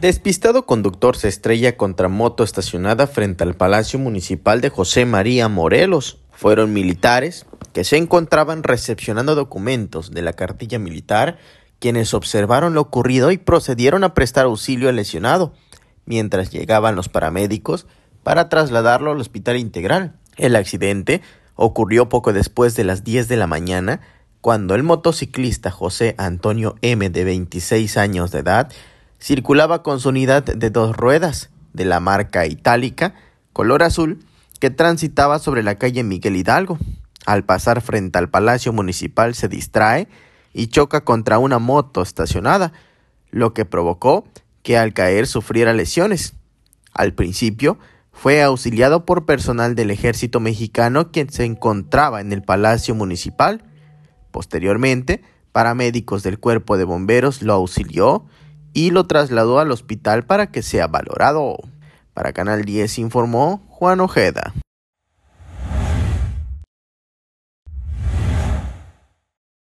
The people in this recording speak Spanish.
Despistado conductor se estrella contra moto estacionada frente al Palacio Municipal de José María Morelos. Fueron militares que se encontraban recepcionando documentos de la cartilla militar quienes observaron lo ocurrido y procedieron a prestar auxilio al lesionado, mientras llegaban los paramédicos para trasladarlo al hospital integral. El accidente ocurrió poco después de las 10 de la mañana, cuando el motociclista José Antonio M, de 26 años de edad, Circulaba con su unidad de dos ruedas, de la marca itálica, color azul, que transitaba sobre la calle Miguel Hidalgo. Al pasar frente al Palacio Municipal se distrae y choca contra una moto estacionada, lo que provocó que al caer sufriera lesiones. Al principio fue auxiliado por personal del ejército mexicano quien se encontraba en el Palacio Municipal. Posteriormente, paramédicos del cuerpo de bomberos lo auxilió y lo trasladó al hospital para que sea valorado. Para Canal 10 informó Juan Ojeda.